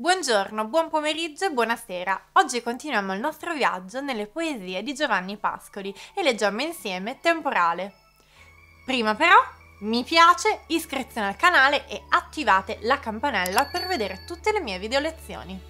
Buongiorno, buon pomeriggio e buonasera. Oggi continuiamo il nostro viaggio nelle poesie di Giovanni Pascoli e leggiamo insieme Temporale. Prima però, mi piace, iscrizione al canale e attivate la campanella per vedere tutte le mie video lezioni.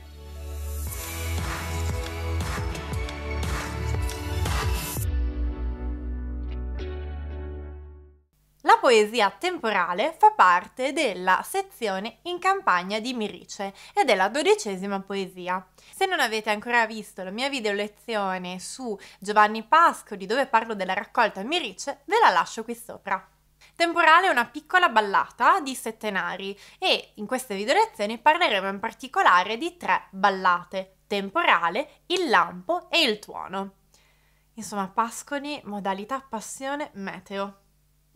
poesia temporale fa parte della sezione in campagna di Mirice ed è la dodicesima poesia. Se non avete ancora visto la mia video lezione su Giovanni Pascoli dove parlo della raccolta Mirice, ve la lascio qui sopra. Temporale è una piccola ballata di sette nari e in queste video lezioni parleremo in particolare di tre ballate, temporale, il lampo e il tuono. Insomma, Pascoli, modalità passione, meteo.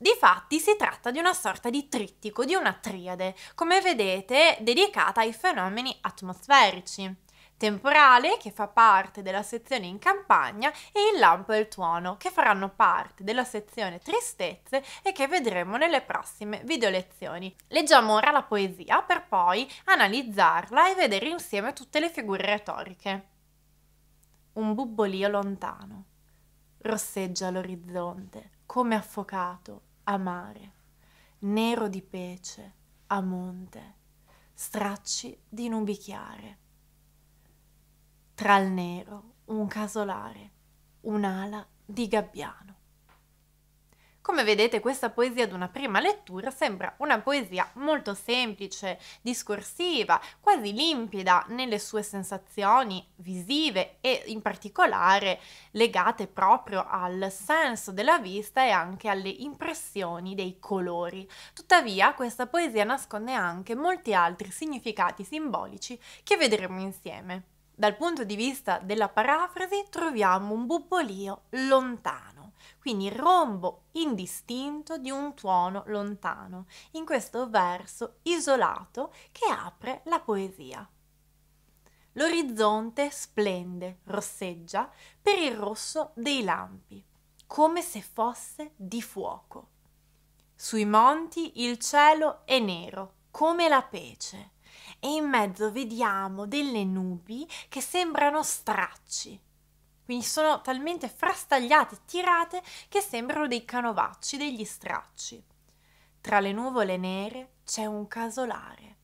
Difatti si tratta di una sorta di trittico, di una triade, come vedete dedicata ai fenomeni atmosferici. Temporale, che fa parte della sezione in campagna, e il lampo e il tuono, che faranno parte della sezione tristezze e che vedremo nelle prossime video lezioni. Leggiamo ora la poesia per poi analizzarla e vedere insieme tutte le figure retoriche. Un bubbolio lontano rosseggia all'orizzonte, come affocato, a mare, nero di pece, a monte, stracci di nubi chiare. Tra il nero un casolare, un'ala di gabbiano. Come vedete questa poesia ad una prima lettura sembra una poesia molto semplice, discorsiva, quasi limpida nelle sue sensazioni visive e in particolare legate proprio al senso della vista e anche alle impressioni dei colori. Tuttavia questa poesia nasconde anche molti altri significati simbolici che vedremo insieme. Dal punto di vista della parafrasi troviamo un bubbolio lontano quindi il rombo indistinto di un tuono lontano, in questo verso isolato che apre la poesia. L'orizzonte splende, rosseggia per il rosso dei lampi, come se fosse di fuoco. Sui monti il cielo è nero, come la pece, e in mezzo vediamo delle nubi che sembrano stracci quindi sono talmente frastagliate tirate che sembrano dei canovacci, degli stracci. Tra le nuvole nere c'è un casolare,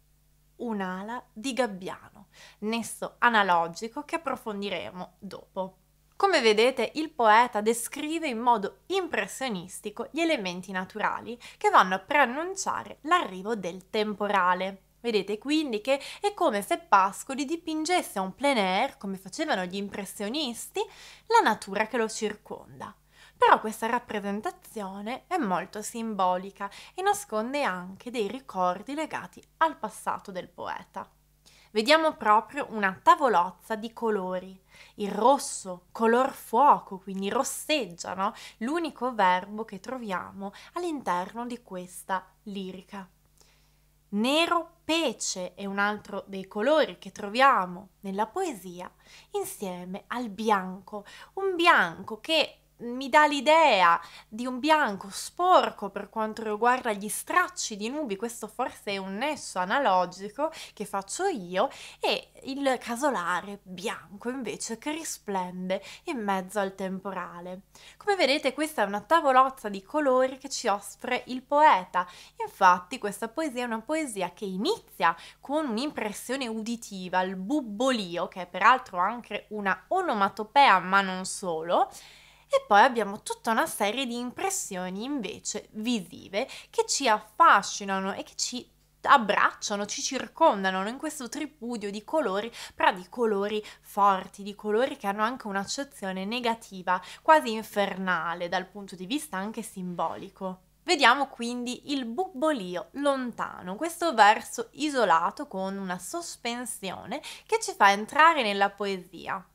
un'ala di gabbiano, nesso analogico che approfondiremo dopo. Come vedete, il poeta descrive in modo impressionistico gli elementi naturali che vanno a preannunciare l'arrivo del temporale. Vedete quindi che è come se Pascoli dipingesse a un plein air, come facevano gli impressionisti, la natura che lo circonda. Però questa rappresentazione è molto simbolica e nasconde anche dei ricordi legati al passato del poeta vediamo proprio una tavolozza di colori. Il rosso, color fuoco, quindi rosseggia, no? l'unico verbo che troviamo all'interno di questa lirica. Nero pece è un altro dei colori che troviamo nella poesia insieme al bianco, un bianco che mi dà l'idea di un bianco sporco per quanto riguarda gli stracci di nubi, questo forse è un nesso analogico che faccio io, e il casolare bianco invece che risplende in mezzo al temporale. Come vedete questa è una tavolozza di colori che ci offre il poeta, infatti questa poesia è una poesia che inizia con un'impressione uditiva, il bubbolio, che è peraltro anche una onomatopea ma non solo, e poi abbiamo tutta una serie di impressioni invece visive che ci affascinano e che ci abbracciano, ci circondano in questo tripudio di colori, però di colori forti, di colori che hanno anche un'accezione negativa, quasi infernale dal punto di vista anche simbolico. Vediamo quindi il bubbolio lontano, questo verso isolato con una sospensione che ci fa entrare nella poesia.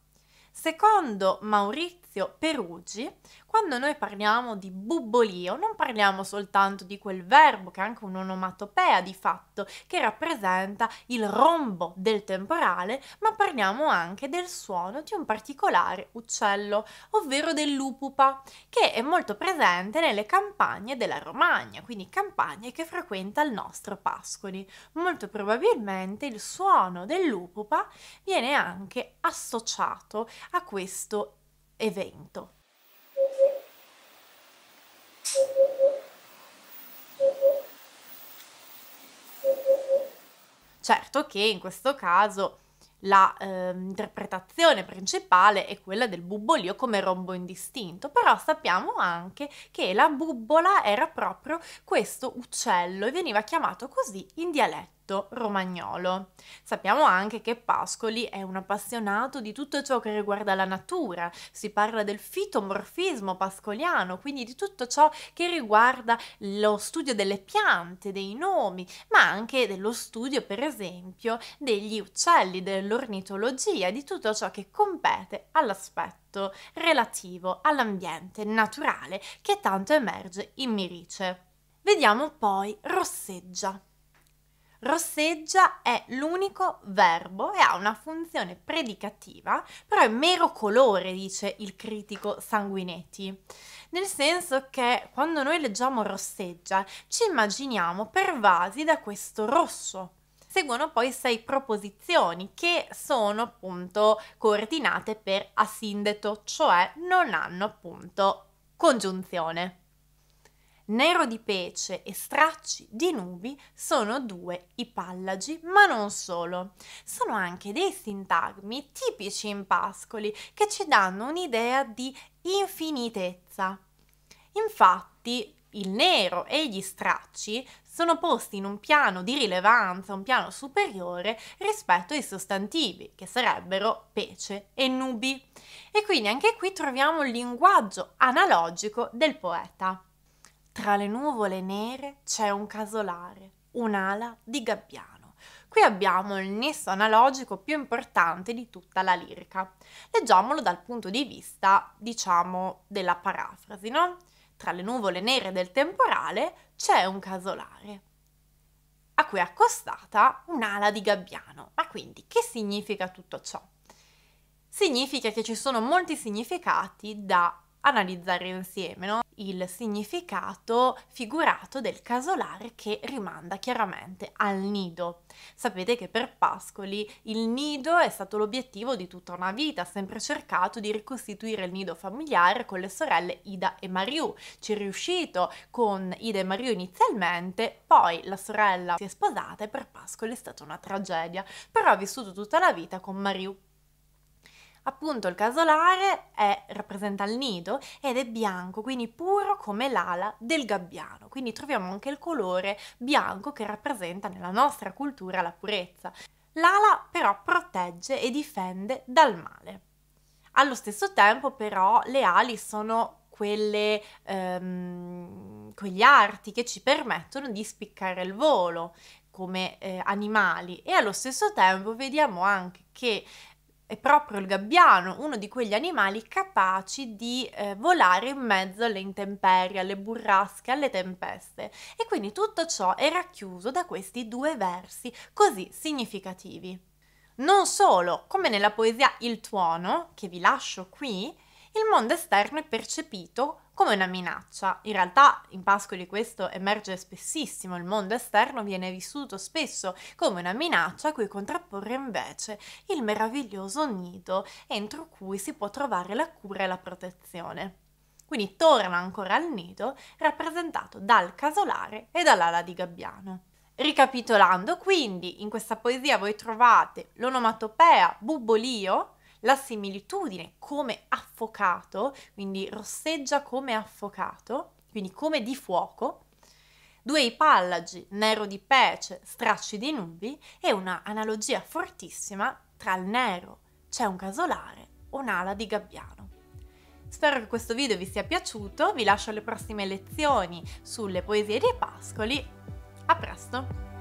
Secondo Maurizio Perugi, quando noi parliamo di bubbolio non parliamo soltanto di quel verbo che è anche un'onomatopea di fatto che rappresenta il rombo del temporale, ma parliamo anche del suono di un particolare uccello, ovvero dell'upupa, che è molto presente nelle campagne della Romagna, quindi campagne che frequenta il nostro Pascoli. Molto probabilmente il suono dell'upupa viene anche associato a questo evento. Certo che in questo caso la eh, interpretazione principale è quella del bubbolio come rombo indistinto, però sappiamo anche che la bubbola era proprio questo uccello e veniva chiamato così in dialetto dialetto romagnolo. Sappiamo anche che Pascoli è un appassionato di tutto ciò che riguarda la natura, si parla del fitomorfismo pascoliano, quindi di tutto ciò che riguarda lo studio delle piante, dei nomi, ma anche dello studio, per esempio, degli uccelli, dell'ornitologia, di tutto ciò che compete all'aspetto relativo all'ambiente naturale che tanto emerge in Mirice. Vediamo poi Rosseggia. Rosseggia è l'unico verbo e ha una funzione predicativa, però è mero colore, dice il critico Sanguinetti. Nel senso che quando noi leggiamo rosseggia ci immaginiamo pervasi da questo rosso, Seguono poi sei proposizioni che sono appunto coordinate per asindeto, cioè non hanno appunto congiunzione. Nero di pece e stracci di nubi sono due i pallagi, ma non solo. Sono anche dei sintagmi tipici in pascoli che ci danno un'idea di infinitezza. Infatti, il nero e gli stracci sono posti in un piano di rilevanza, un piano superiore rispetto ai sostantivi, che sarebbero pece e nubi. E quindi anche qui troviamo il linguaggio analogico del poeta. Tra le nuvole nere c'è un casolare, un'ala di gabbiano. Qui abbiamo il nesso analogico più importante di tutta la lirica. Leggiamolo dal punto di vista, diciamo, della parafrasi, no? Tra le nuvole nere del temporale c'è un casolare, a cui è accostata un'ala di gabbiano. Ma quindi che significa tutto ciò? Significa che ci sono molti significati da analizzare insieme, no? il significato figurato del casolare che rimanda chiaramente al nido. Sapete che per Pascoli il nido è stato l'obiettivo di tutta una vita, ha sempre cercato di ricostituire il nido familiare con le sorelle Ida e Mariù. Ci è riuscito con Ida e Mariù inizialmente, poi la sorella si è sposata e per Pascoli è stata una tragedia, però ha vissuto tutta la vita con Mariù. Appunto il casolare è, rappresenta il nido ed è bianco, quindi puro come l'ala del gabbiano. Quindi troviamo anche il colore bianco che rappresenta nella nostra cultura la purezza. L'ala però protegge e difende dal male. Allo stesso tempo però le ali sono quelle, ehm, quegli arti che ci permettono di spiccare il volo come eh, animali e allo stesso tempo vediamo anche che è proprio il gabbiano uno di quegli animali capaci di eh, volare in mezzo alle intemperie, alle burrasche, alle tempeste. E quindi tutto ciò è racchiuso da questi due versi così significativi. Non solo, come nella poesia Il tuono, che vi lascio qui, il mondo esterno è percepito come una minaccia. In realtà in Pascoli questo emerge spessissimo, il mondo esterno viene vissuto spesso come una minaccia a cui contrapporre invece il meraviglioso nido entro cui si può trovare la cura e la protezione. Quindi torna ancora al nido rappresentato dal casolare e dall'ala di gabbiano. Ricapitolando, quindi in questa poesia voi trovate l'onomatopea bubbolio, la similitudine come affocato, quindi rosseggia come affocato, quindi come di fuoco, due ipallagi, nero di pece, stracci di nubi e una analogia fortissima tra il nero, c'è un casolare, un'ala di gabbiano. Spero che questo video vi sia piaciuto, vi lascio alle prossime lezioni sulle poesie dei pascoli, a presto!